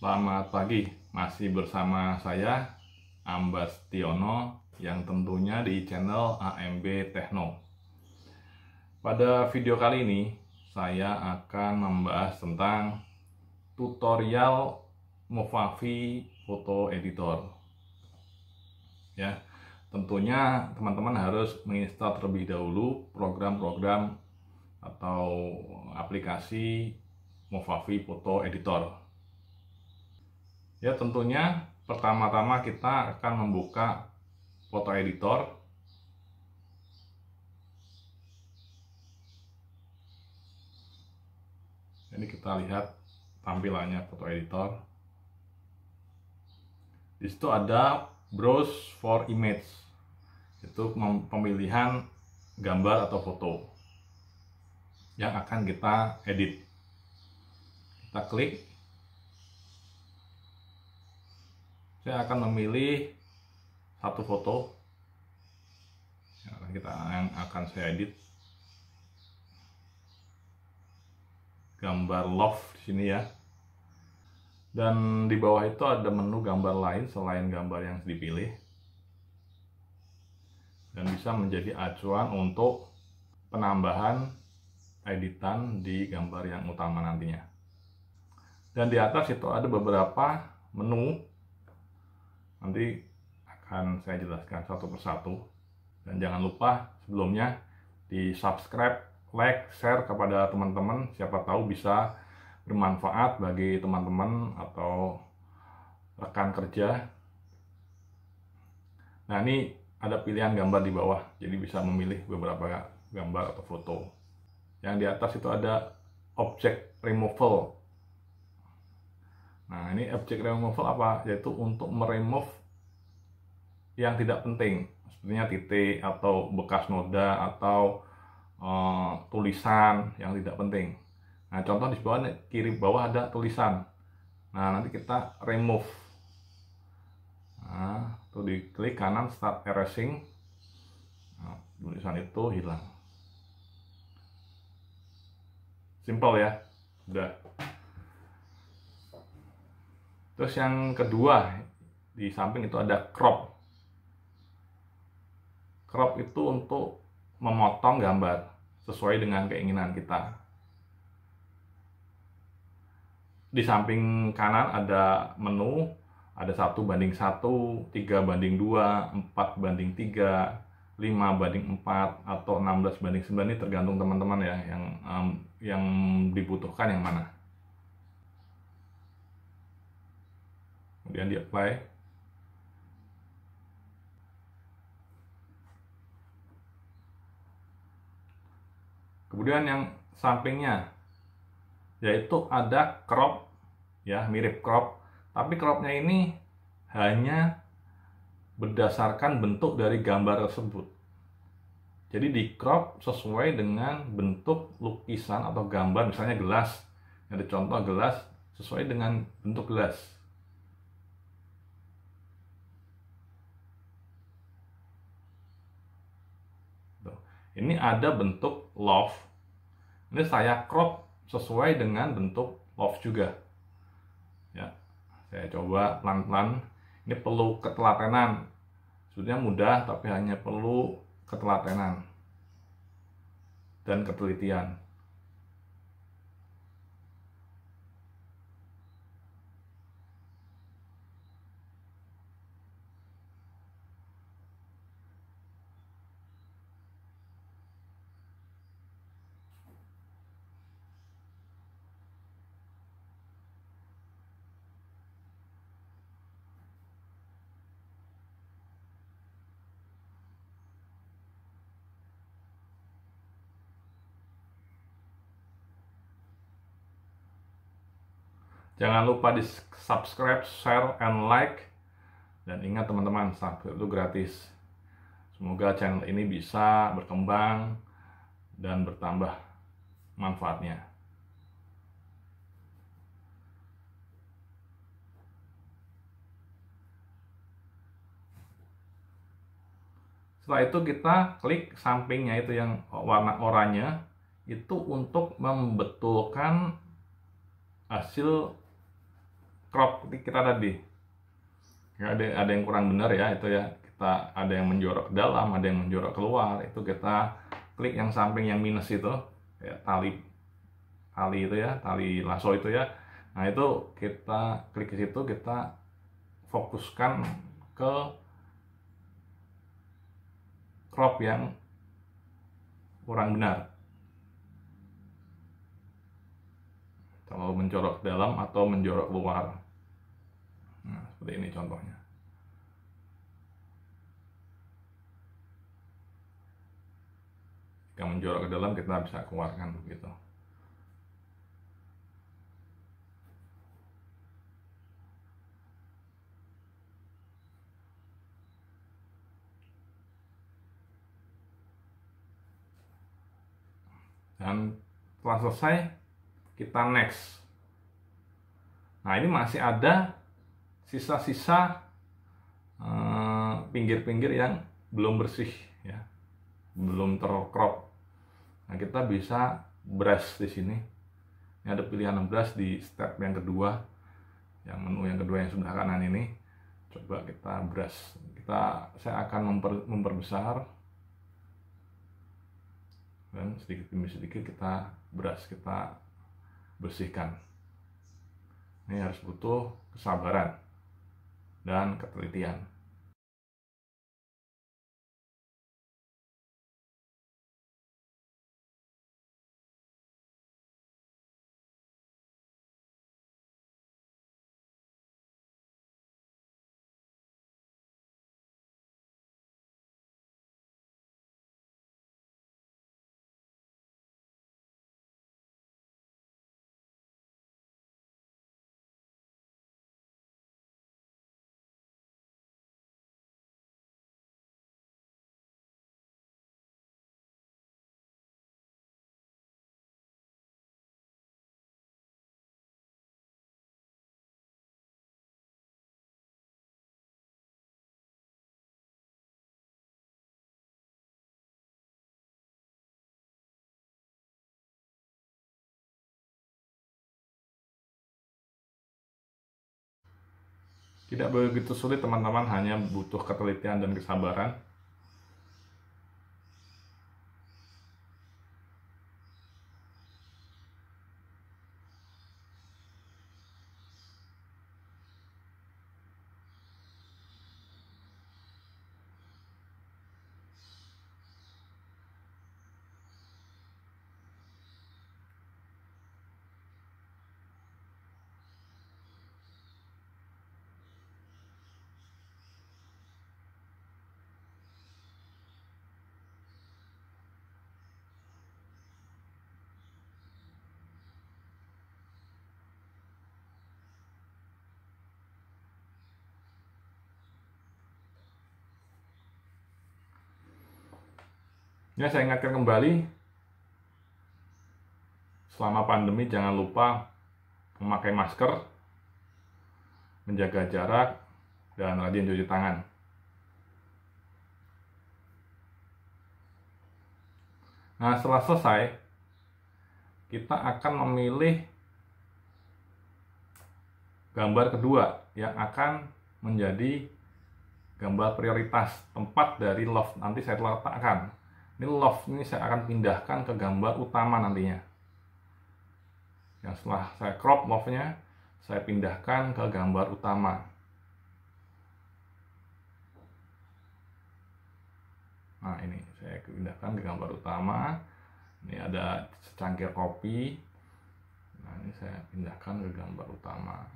Selamat pagi, masih bersama saya Ambas Tiono yang tentunya di channel AMB Techno. Pada video kali ini, saya akan membahas tentang tutorial Movavi Photo Editor. Ya, tentunya teman-teman harus menginstal terlebih dahulu program-program atau aplikasi Movavi Photo Editor Ya tentunya pertama-tama kita akan membuka foto editor ini kita lihat tampilannya foto editor di situ ada browse for image itu pemilihan gambar atau foto yang akan kita edit kita klik saya akan memilih satu foto yang kita yang akan saya edit gambar love di sini ya dan di bawah itu ada menu gambar lain selain gambar yang dipilih dan bisa menjadi acuan untuk penambahan editan di gambar yang utama nantinya dan di atas itu ada beberapa menu Nanti akan saya jelaskan satu persatu. Dan jangan lupa sebelumnya di subscribe, like, share kepada teman-teman. Siapa tahu bisa bermanfaat bagi teman-teman atau rekan kerja. Nah ini ada pilihan gambar di bawah, jadi bisa memilih beberapa gambar atau foto. Yang di atas itu ada object removal Nah, ini object removal apa? Yaitu untuk meremove yang tidak penting, sepertinya titik atau bekas noda atau e, tulisan yang tidak penting. Nah, contoh di bawah kiri bawah ada tulisan. Nah, nanti kita remove. Nah, tuh di klik kanan start erasing. Nah, tulisan itu hilang. Simple ya. Udah. Terus yang kedua di samping itu ada crop. Crop itu untuk memotong gambar sesuai dengan keinginan kita. Di samping kanan ada menu, ada satu banding satu, tiga banding dua, empat banding tiga, lima banding empat, atau enam belas banding 9 ini tergantung teman-teman ya yang um, yang dibutuhkan yang mana. kemudian di apply kemudian yang sampingnya yaitu ada crop ya mirip crop tapi cropnya ini hanya berdasarkan bentuk dari gambar tersebut jadi di crop sesuai dengan bentuk lukisan atau gambar misalnya gelas ada contoh gelas sesuai dengan bentuk gelas ini ada bentuk love ini saya crop sesuai dengan bentuk love juga ya saya coba pelan-pelan ini perlu ketelatenan sebenarnya mudah tapi hanya perlu ketelatenan dan ketelitian Jangan lupa di subscribe, share, and like. Dan ingat teman-teman, subscribe itu gratis. Semoga channel ini bisa berkembang dan bertambah manfaatnya. Setelah itu kita klik sampingnya itu yang warna oranye itu untuk membetulkan hasil crop kita tadi ya, ada ada yang kurang benar ya itu ya kita ada yang menjorok ke dalam ada yang menjorok keluar itu kita klik yang samping yang minus itu ya, tali tali itu ya tali lasso itu ya nah itu kita klik di situ kita fokuskan ke crop yang kurang benar kalau mencorok ke dalam atau menjorok keluar nah seperti ini contohnya jika menjorok ke dalam kita bisa keluarkan begitu dan telah selesai kita next nah ini masih ada sisa-sisa eh, pinggir-pinggir yang belum bersih ya belum terkrop nah kita bisa brush di sini ini ada pilihan brush di step yang kedua yang menu yang kedua yang sebelah kanan ini coba kita brush kita saya akan memper, memperbesar dan sedikit demi sedikit kita brush kita bersihkan. Ini harus butuh kesabaran dan ketelitian. Tidak begitu sulit teman-teman, hanya butuh ketelitian dan kesabaran. Ya, saya ingatkan kembali, selama pandemi jangan lupa memakai masker, menjaga jarak, dan rajin cuci tangan. Nah, setelah selesai, kita akan memilih gambar kedua yang akan menjadi gambar prioritas tempat dari loft nanti saya letakkan ini love ini saya akan pindahkan ke gambar utama nantinya yang setelah saya crop love nya saya pindahkan ke gambar utama nah ini saya pindahkan ke gambar utama ini ada secangkir kopi nah ini saya pindahkan ke gambar utama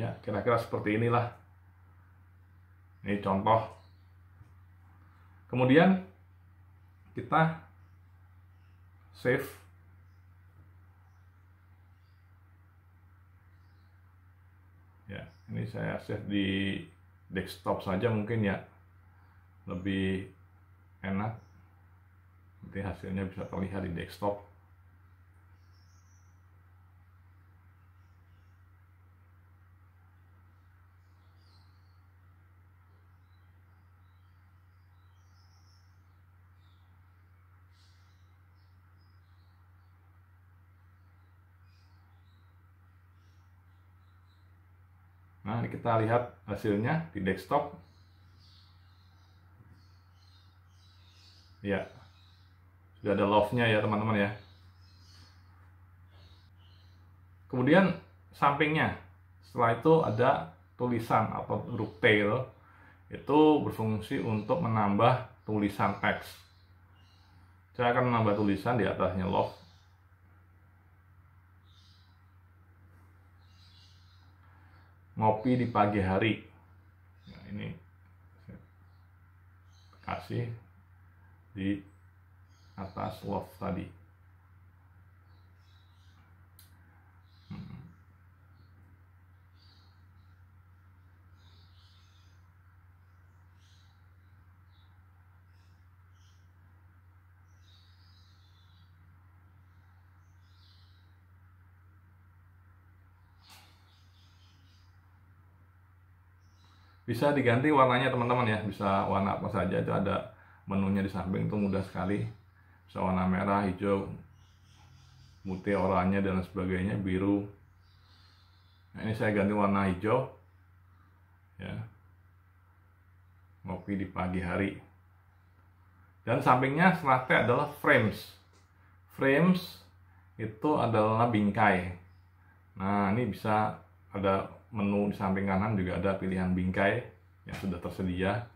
ya kira-kira seperti inilah ini contoh kemudian kita save ya ini saya save di desktop saja mungkin ya lebih enak nanti hasilnya bisa terlihat di desktop Nah, ini kita lihat hasilnya di desktop. Ya, sudah ada love-nya ya teman-teman ya. Kemudian sampingnya, setelah itu ada tulisan atau huruf tail itu berfungsi untuk menambah tulisan teks. Saya akan menambah tulisan di atasnya love ngopi di pagi hari. Nah, ini kasih di atas love tadi. bisa diganti warnanya teman-teman ya bisa warna apa saja itu ada menunya di samping itu mudah sekali bisa warna merah hijau putih oranye dan sebagainya biru nah, ini saya ganti warna hijau ya ngopi di pagi hari dan sampingnya selatnya adalah frames frames itu adalah bingkai nah ini bisa ada menu di samping kanan juga ada pilihan bingkai yang sudah tersedia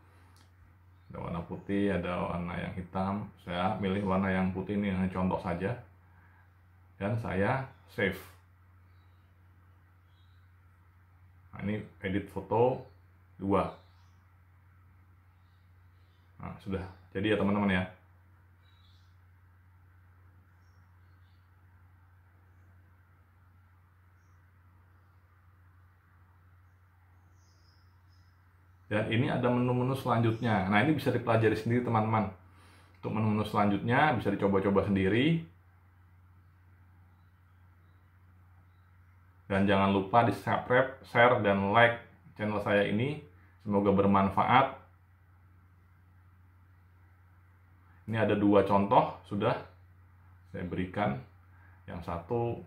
ada warna putih ada warna yang hitam saya milih warna yang putih ini hanya contoh saja dan saya save nah, ini edit foto 2 nah, sudah jadi ya teman-teman ya dan ya, ini ada menu-menu selanjutnya nah ini bisa dipelajari sendiri teman-teman untuk menu-menu selanjutnya bisa dicoba-coba sendiri dan jangan lupa di subscribe, share, dan like channel saya ini semoga bermanfaat ini ada dua contoh sudah saya berikan yang satu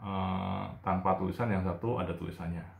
eh, tanpa tulisan yang satu ada tulisannya